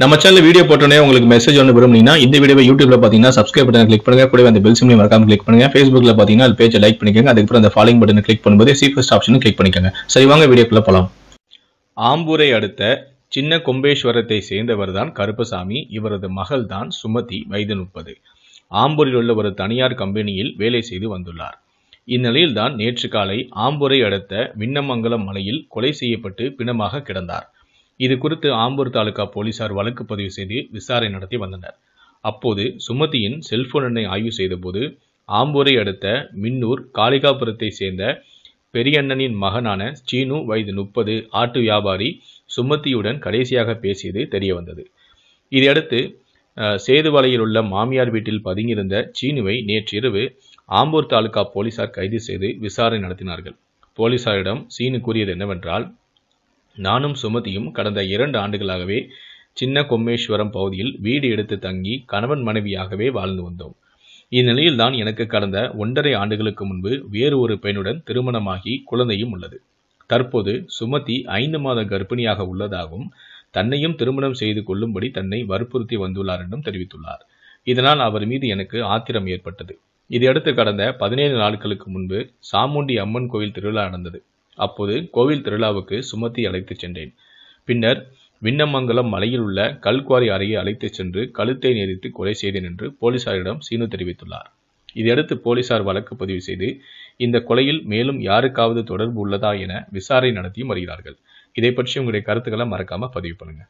நம்ம channel video போட்டோன்னே உங்களுக்கு மெசேஜ் ஒன்று விரும்புனீங்கன்னா இந்த வீடியோ யூடியூப்ல பார்த்தீங்கன்னா சப்ஸ்கிரைப் பண்ணி கிளிக் பண்ணுங்க கூட அந்த பெல் சிம்லையும் மறக்காம கிளிக் பண்ணுங்க ஃபேஸ்புக்ல பார்த்தீங்கன்னா அது பேஜை லைக் பண்ணிக்கோங்க அதுக்கப்புறம் அந்த ஃபாலோயிங் பட்டன் கிளிக் பண்ணும்போது சீஃபஸ்ட் ஆப்ஷனும் கிளிக் பண்ணிக்கோங்க சரி வாங்க வீடியோக்குள்ள போகலாம் ஆம்பூரை அடுத்த சின்ன கொம்பேஸ்வரத்தை சேர்ந்தவர் தான் கருப்பசாமி இவரது மகள் தான் சுமதி வயது முப்பது ஆம்பூரில் உள்ள ஒரு தனியார் கம்பெனியில் வேலை செய்து வந்துள்ளார் இந்நிலையில்தான் நேற்று காலை ஆம்பூரை அடுத்த விண்ணமங்கலம் மலையில் கொலை செய்யப்பட்டு பிணமாக கிடந்தார் இது குறித்து ஆம்பூர் தாலுகா போலீசார் வழக்கு பதிவு செய்து விசாரணை நடத்தி வந்தனர் அப்போது சுமதியின் எண்ணை ஆய்வு செய்தபோது ஆம்பூரை அடுத்த மின்னூர் காளிகாபுரத்தை சேர்ந்த பெரியண்ணனின் மகனான சீனு வயது முப்பது ஆட்டு வியாபாரி சுமதியுடன் கடைசியாக பேசியது தெரிய வந்தது இதையடுத்து சேதுவலையில் உள்ள மாமியார் வீட்டில் பதுங்கியிருந்த சீனுவை நேற்றிரவு ஆம்பூர் தாலுகா போலீசார் கைது செய்து விசாரணை நடத்தினார்கள் போலீசாரிடம் சீனு கூறியது என்னவென்றால் நானும் சுமதியும் கடந்த இரண்டு ஆண்டுகளாகவே சின்ன கொம்மேஸ்வரம் பகுதியில் வீடு எடுத்து தங்கி கணவன் மனைவியாகவே வாழ்ந்து வந்தோம் இந்நிலையில்தான் எனக்கு கடந்த ஒன்றரை ஆண்டுகளுக்கு முன்பு வேறு ஒரு பெண்ணுடன் திருமணமாகி குழந்தையும் உள்ளது தற்போது சுமதி ஐந்து மாத கர்ப்பிணியாக உள்ளதாகவும் தன்னையும் திருமணம் செய்து கொள்ளும்படி தன்னை வற்புறுத்தி வந்துள்ளார் என்றும் தெரிவித்துள்ளார் இதனால் அவர் மீது எனக்கு ஆத்திரம் ஏற்பட்டது இதையடுத்து கடந்த பதினேழு நாட்களுக்கு முன்பு சாமுண்டி அம்மன் கோயில் திருவிழா நடந்தது அப்போது கோவில் திருவிழாவுக்கு சுமத்தி அழைத்துச் சென்றேன் பின்னர் விண்ணமங்கலம் மலையில் உள்ள கல்குவாரி அறையை அழைத்துச் சென்று கழுத்தை நேரித்து கொலை செய்தேன் என்று போலீசாரிடம் சீனு தெரிவித்துள்ளார் இதையடுத்து போலீசார் வழக்கு பதிவு செய்து இந்த கொலையில் மேலும் யாருக்காவது தொடர்பு உள்ளதா என விசாரணை நடத்தியும் வருகிறார்கள் இதை பற்றி உங்களுடைய கருத்துக்களை மறக்காம பதிவு பண்ணுங்க